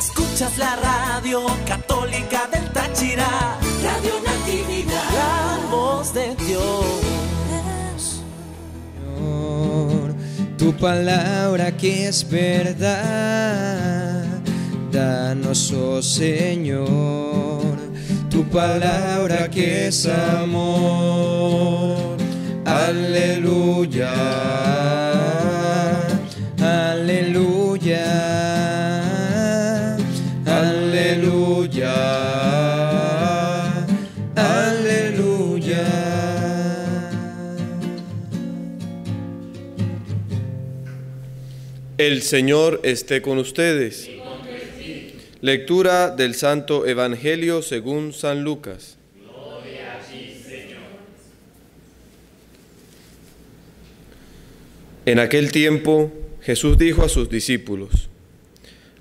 Escuchas la radio católica del Táchira, Radio Natividad, la voz de Dios. Señor, tu palabra que es verdad, danos, oh Señor, tu palabra que es amor. Aleluya. El Señor esté con ustedes. Lectura del Santo Evangelio según San Lucas. Gloria Señor. En aquel tiempo Jesús dijo a sus discípulos,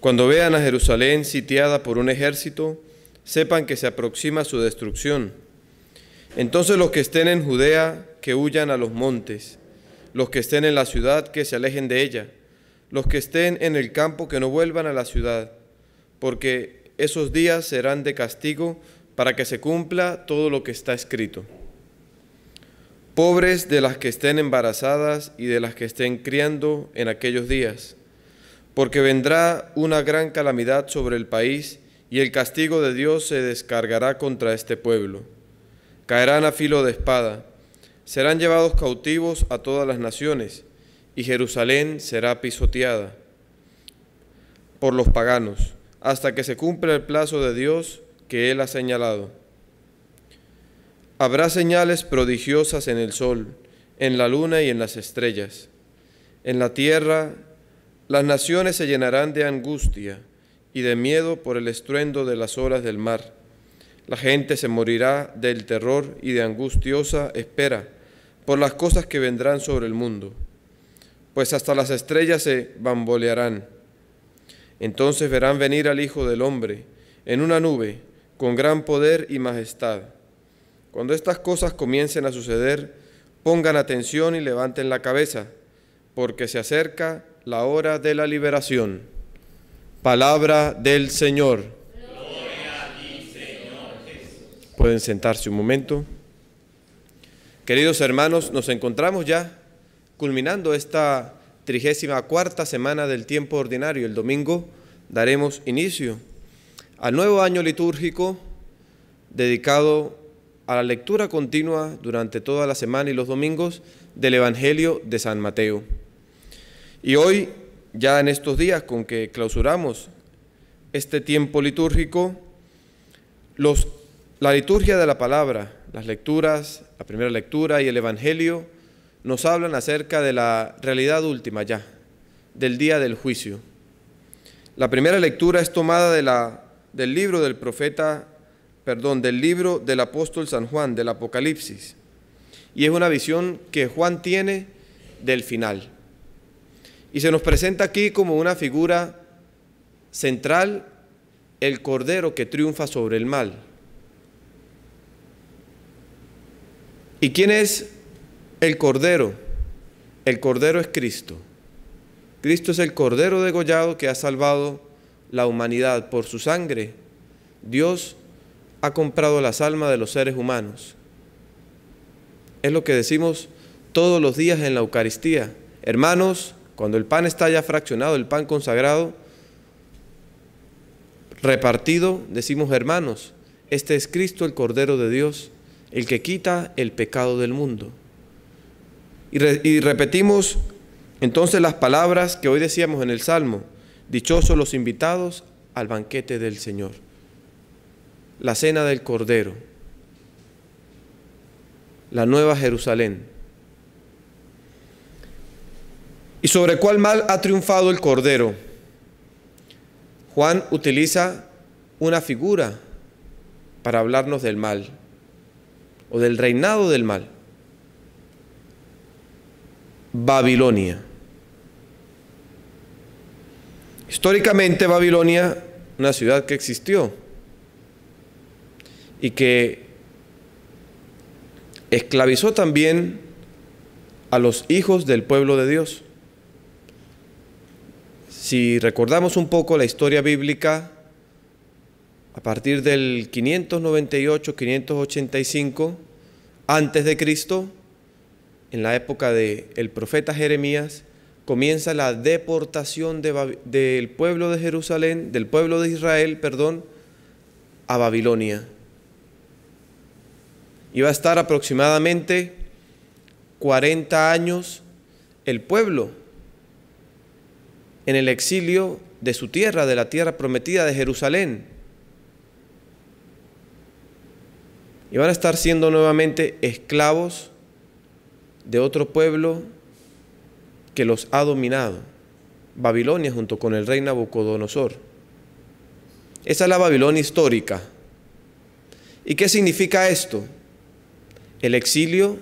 Cuando vean a Jerusalén sitiada por un ejército, sepan que se aproxima su destrucción. Entonces los que estén en Judea, que huyan a los montes, los que estén en la ciudad, que se alejen de ella los que estén en el campo que no vuelvan a la ciudad, porque esos días serán de castigo para que se cumpla todo lo que está escrito. Pobres de las que estén embarazadas y de las que estén criando en aquellos días, porque vendrá una gran calamidad sobre el país y el castigo de Dios se descargará contra este pueblo. Caerán a filo de espada, serán llevados cautivos a todas las naciones, y Jerusalén será pisoteada por los paganos hasta que se cumpla el plazo de Dios que Él ha señalado. Habrá señales prodigiosas en el sol, en la luna y en las estrellas. En la tierra las naciones se llenarán de angustia y de miedo por el estruendo de las olas del mar. La gente se morirá del terror y de angustiosa espera por las cosas que vendrán sobre el mundo pues hasta las estrellas se bambolearán. Entonces verán venir al Hijo del Hombre en una nube, con gran poder y majestad. Cuando estas cosas comiencen a suceder, pongan atención y levanten la cabeza, porque se acerca la hora de la liberación. Palabra del Señor. Pueden sentarse un momento. Queridos hermanos, nos encontramos ya culminando esta trigésima cuarta semana del tiempo ordinario, el domingo daremos inicio al nuevo año litúrgico dedicado a la lectura continua durante toda la semana y los domingos del Evangelio de San Mateo. Y hoy, ya en estos días con que clausuramos este tiempo litúrgico, la liturgia de la palabra, las lecturas, la primera lectura y el Evangelio, nos hablan acerca de la realidad última ya, del día del juicio. La primera lectura es tomada de la, del libro del profeta, perdón, del libro del apóstol San Juan, del Apocalipsis, y es una visión que Juan tiene del final. Y se nos presenta aquí como una figura central el cordero que triunfa sobre el mal. ¿Y quién es el Cordero. El Cordero es Cristo. Cristo es el Cordero degollado que ha salvado la humanidad. Por su sangre, Dios ha comprado las almas de los seres humanos. Es lo que decimos todos los días en la Eucaristía. Hermanos, cuando el pan está ya fraccionado, el pan consagrado, repartido, decimos hermanos, este es Cristo, el Cordero de Dios, el que quita el pecado del mundo. Y, repetimos entonces las palabras que hoy decíamos en el Salmo, dichosos los invitados al banquete del Señor, la cena del Cordero, la nueva Jerusalén. ¿Y sobre cuál mal ha triunfado el Cordero? Juan utiliza una figura para hablarnos del mal o del reinado del mal. Babilonia. Históricamente Babilonia, una ciudad que existió y que esclavizó también a los hijos del pueblo de Dios. Si recordamos un poco la historia bíblica, a partir del 598-585 antes de Cristo, en la época del profeta Jeremías, comienza la deportación del pueblo de Jerusalén, del pueblo de Israel, perdón, a Babilonia. Iba a estar aproximadamente 40 años el pueblo en el exilio de su tierra, de la tierra prometida de Jerusalén. Y van a estar siendo nuevamente esclavos de otro pueblo que los ha dominado, Babilonia junto con el rey Nabucodonosor. Esa es la Babilonia histórica. ¿Y qué significa esto? El exilio,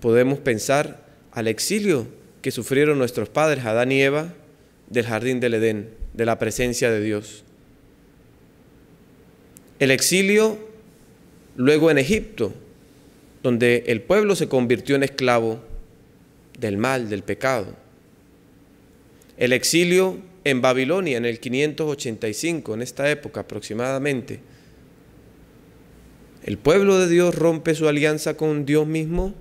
podemos pensar al exilio que sufrieron nuestros padres, Adán y Eva, del jardín del Edén, de la presencia de Dios. El exilio luego en Egipto, donde el pueblo se convirtió en esclavo del mal, del pecado. El exilio en Babilonia en el 585, en esta época aproximadamente. El pueblo de Dios rompe su alianza con Dios mismo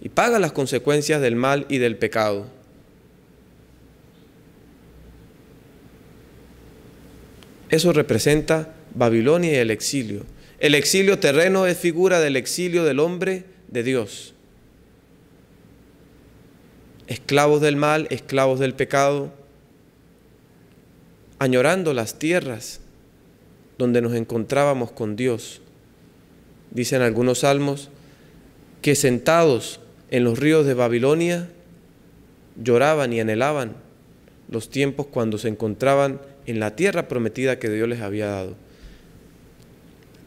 y paga las consecuencias del mal y del pecado. Eso representa Babilonia y el exilio. El exilio terreno es figura del exilio del hombre de Dios. Esclavos del mal, esclavos del pecado, añorando las tierras donde nos encontrábamos con Dios. Dicen algunos salmos que sentados en los ríos de Babilonia lloraban y anhelaban los tiempos cuando se encontraban en la tierra prometida que Dios les había dado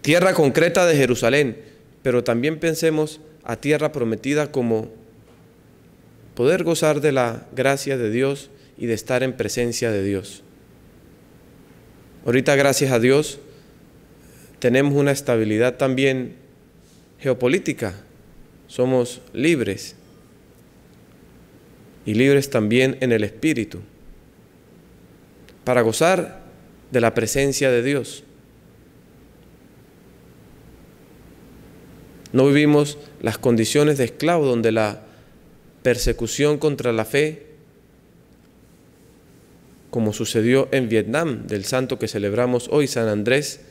tierra concreta de Jerusalén, pero también pensemos a tierra prometida como poder gozar de la gracia de Dios y de estar en presencia de Dios. Ahorita, gracias a Dios, tenemos una estabilidad también geopolítica. Somos libres y libres también en el Espíritu para gozar de la presencia de Dios. No vivimos las condiciones de esclavo donde la persecución contra la fe, como sucedió en Vietnam, del santo que celebramos hoy, San Andrés,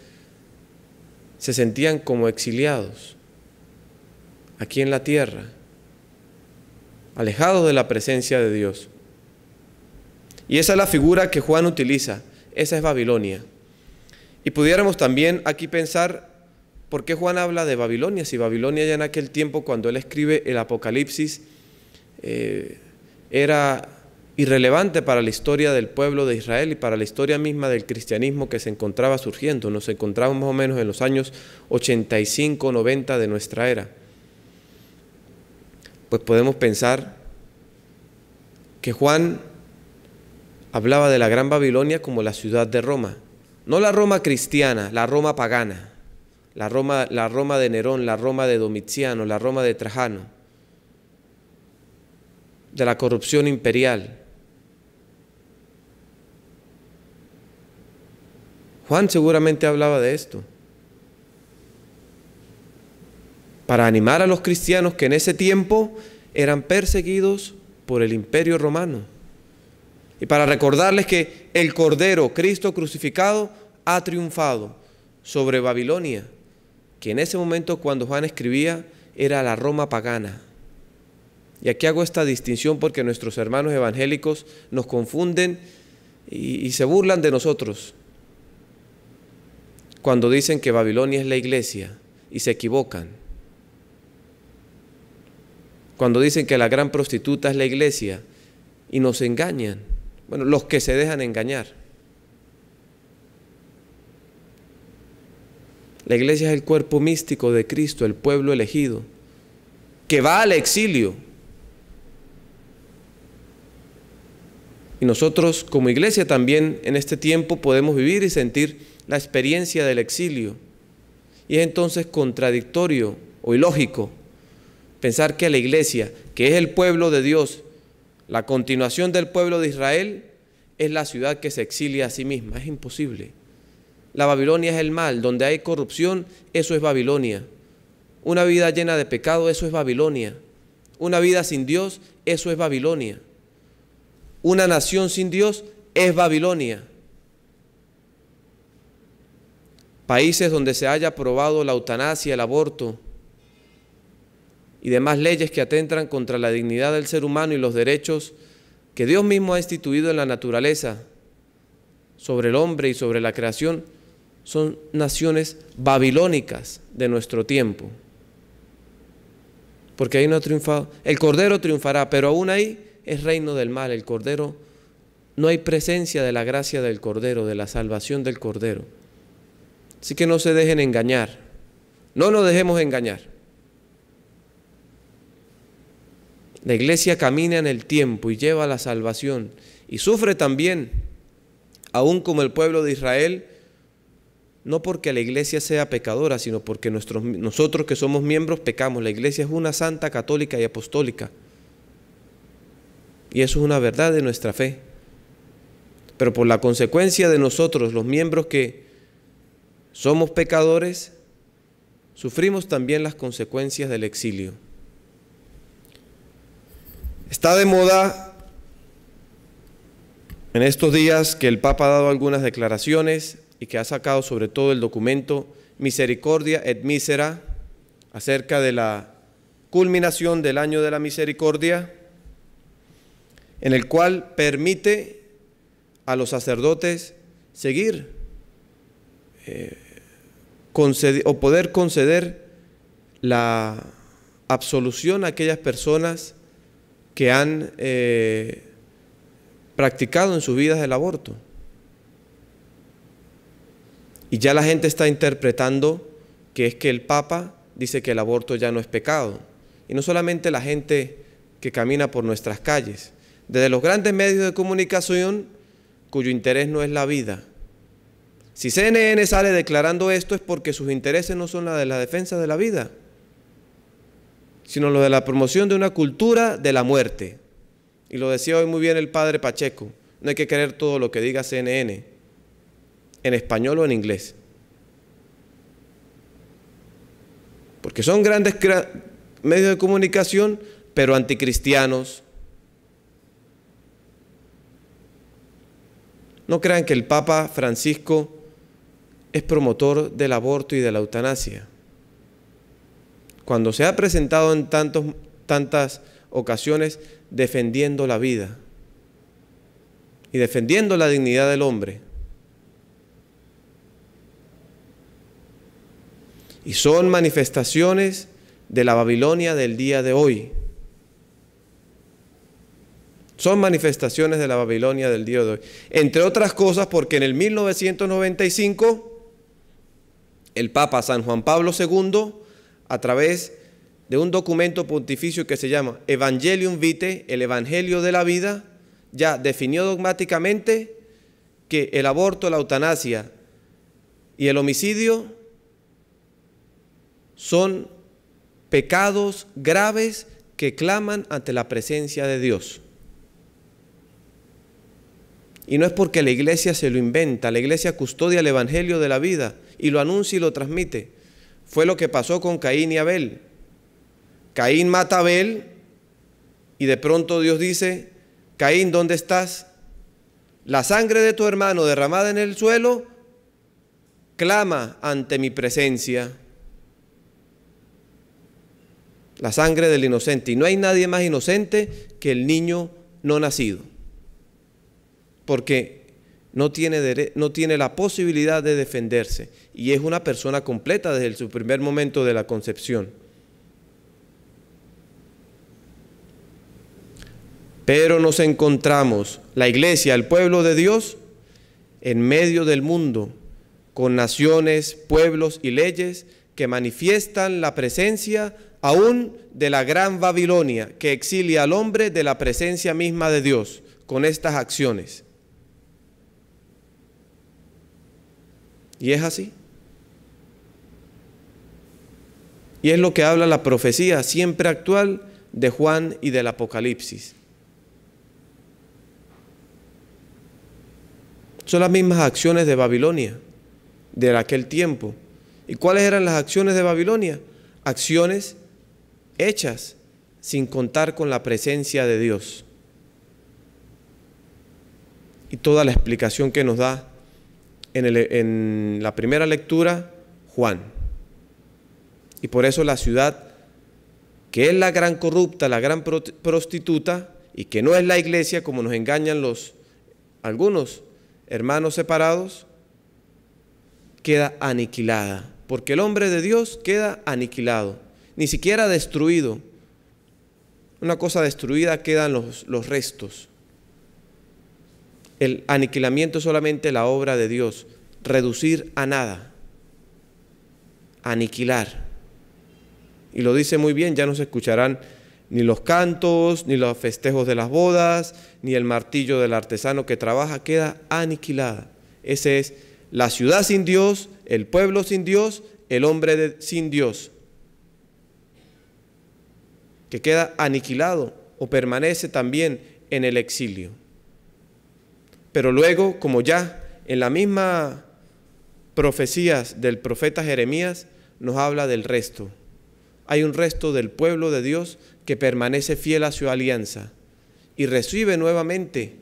se sentían como exiliados aquí en la tierra, alejados de la presencia de Dios. Y esa es la figura que Juan utiliza, esa es Babilonia. Y pudiéramos también aquí pensar ¿Por qué Juan habla de Babilonia? Si Babilonia ya en aquel tiempo, cuando él escribe el Apocalipsis, eh, era irrelevante para la historia del pueblo de Israel y para la historia misma del cristianismo que se encontraba surgiendo. Nos encontramos más o menos en los años 85-90 de nuestra era. Pues podemos pensar que Juan hablaba de la Gran Babilonia como la ciudad de Roma, no la Roma cristiana, la Roma pagana la Roma, la Roma de Nerón, la Roma de Domitiano, la Roma de Trajano, de la corrupción imperial. Juan seguramente hablaba de esto. Para animar a los cristianos que en ese tiempo eran perseguidos por el imperio romano. Y para recordarles que el Cordero, Cristo crucificado, ha triunfado sobre Babilonia que en ese momento cuando Juan escribía era la Roma pagana. Y aquí hago esta distinción porque nuestros hermanos evangélicos nos confunden y, se burlan de nosotros cuando dicen que Babilonia es la iglesia y se equivocan. Cuando dicen que la gran prostituta es la iglesia y nos engañan. Bueno, los que se dejan engañar. La iglesia es el cuerpo místico de Cristo, el pueblo elegido, que va al exilio. Y nosotros como iglesia también en este tiempo podemos vivir y sentir la experiencia del exilio. Y es entonces contradictorio o ilógico pensar que la iglesia, que es el pueblo de Dios, la continuación del pueblo de Israel, es la ciudad que se exilia a sí misma. Es imposible. La Babilonia es el mal. Donde hay corrupción, eso es Babilonia. Una vida llena de pecado, eso es Babilonia. Una vida sin Dios, eso es Babilonia. Una nación sin Dios es Babilonia. Países donde se haya aprobado la eutanasia, el aborto y demás leyes que atentran contra la dignidad del ser humano y los derechos que Dios mismo ha instituido en la naturaleza sobre el hombre y sobre la creación, son naciones babilónicas de nuestro tiempo. Porque ahí no ha triunfado. El Cordero triunfará, pero aún ahí es reino del mal. El Cordero, no hay presencia de la gracia del Cordero, de la salvación del Cordero. Así que no se dejen engañar. No nos dejemos engañar. La iglesia camina en el tiempo y lleva la salvación y sufre también, aún como el pueblo de Israel, no porque la iglesia sea pecadora, sino porque nosotros que somos miembros pecamos. La iglesia es una santa, católica y apostólica. Y eso es una verdad de nuestra fe. Pero por la consecuencia de nosotros, los miembros que somos pecadores, sufrimos también las consecuencias del exilio. Está de moda en estos días que el Papa ha dado algunas declaraciones y que ha sacado sobre todo el documento Misericordia et Misera acerca de la culminación del año de la misericordia, en el cual permite a los sacerdotes seguir eh, o poder conceder la absolución a aquellas personas que han eh, practicado en sus vidas el aborto. Y ya la gente está interpretando que es que el Papa dice que el aborto ya no es pecado. Y no solamente la gente que camina por nuestras calles, desde los grandes medios de comunicación cuyo interés no es la vida. Si CNN sale declarando esto es porque sus intereses no son la de la defensa de la vida, sino lo de la promoción de una cultura de la muerte. Y lo decía hoy muy bien el padre Pacheco, no hay que creer todo lo que diga CNN en español o en inglés. Porque son grandes medios de comunicación, pero anticristianos. No crean que el Papa Francisco es promotor del aborto y de la eutanasia. Cuando se ha presentado en tantos, tantas ocasiones defendiendo la vida y defendiendo la dignidad del hombre, Y son manifestaciones de la Babilonia del día de hoy. Son manifestaciones de la Babilonia del día de hoy. Entre otras cosas porque en el 1995 el Papa San Juan Pablo II, a través de un documento pontificio que se llama Evangelium Vitae, el Evangelio de la Vida, ya definió dogmáticamente que el aborto, la eutanasia y el homicidio son pecados graves que claman ante la presencia de Dios. Y no es porque la iglesia se lo inventa, la iglesia custodia el Evangelio de la vida y lo anuncia y lo transmite. Fue lo que pasó con Caín y Abel. Caín mata a Abel y de pronto Dios dice, Caín, ¿dónde estás? La sangre de tu hermano derramada en el suelo clama ante mi presencia la sangre del inocente. Y no hay nadie más inocente que el niño no nacido, porque no tiene, no tiene la posibilidad de defenderse y es una persona completa desde su primer momento de la concepción. Pero nos encontramos, la iglesia, el pueblo de Dios, en medio del mundo, con naciones, pueblos y leyes que manifiestan la presencia aún de la gran Babilonia, que exilia al hombre de la presencia misma de Dios con estas acciones. Y es así. Y es lo que habla la profecía siempre actual de Juan y del Apocalipsis. Son las mismas acciones de Babilonia, de aquel tiempo. ¿Y cuáles eran las acciones de Babilonia? Acciones hechas sin contar con la presencia de Dios. Y toda la explicación que nos da en, en la primera lectura Juan. Y por eso la ciudad, que es la gran corrupta, la gran prostituta, y que no es la iglesia como nos engañan los algunos hermanos separados, queda aniquilada porque el hombre de Dios queda aniquilado, ni siquiera destruido. Una cosa destruida quedan los, los restos. El aniquilamiento es solamente la obra de Dios, reducir a nada, aniquilar. Y lo dice muy bien, ya no se escucharán ni los cantos, ni los festejos de las bodas, ni el martillo del artesano que trabaja, queda aniquilada. Esa es la ciudad sin Dios, el pueblo sin Dios, el hombre sin Dios, que queda aniquilado o permanece también en el exilio. Pero luego, como ya en la misma profecías del profeta Jeremías, nos habla del resto. Hay un resto del pueblo de Dios que permanece fiel a su alianza y recibe nuevamente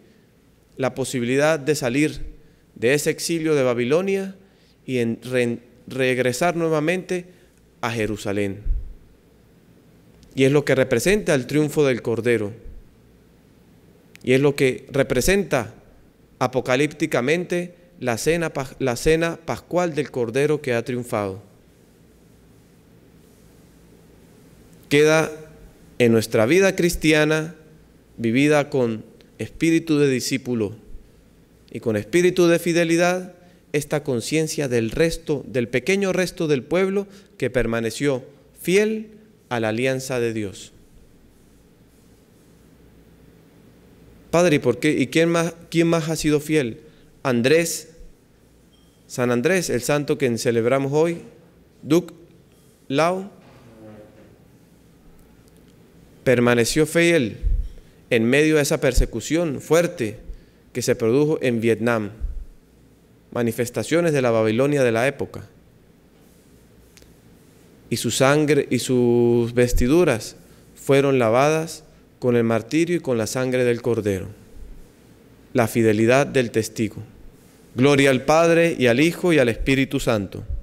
la posibilidad de salir de ese exilio de Babilonia y en regresar nuevamente a Jerusalén. Y es lo que representa el triunfo del Cordero. Y es lo que representa apocalípticamente la cena, la cena pascual del Cordero que ha triunfado. Queda en nuestra vida cristiana vivida con espíritu de discípulo y con espíritu de fidelidad esta conciencia del resto, del pequeño resto del pueblo que permaneció fiel a la alianza de Dios. Padre, ¿y por qué? ¿Y quién más, quién más ha sido fiel? Andrés, San Andrés, el santo que celebramos hoy, Duc Lao, permaneció fiel en medio de esa persecución fuerte que se produjo en Vietnam manifestaciones de la Babilonia de la época. Y su sangre y sus vestiduras fueron lavadas con el martirio y con la sangre del cordero. La fidelidad del testigo. Gloria al Padre y al Hijo y al Espíritu Santo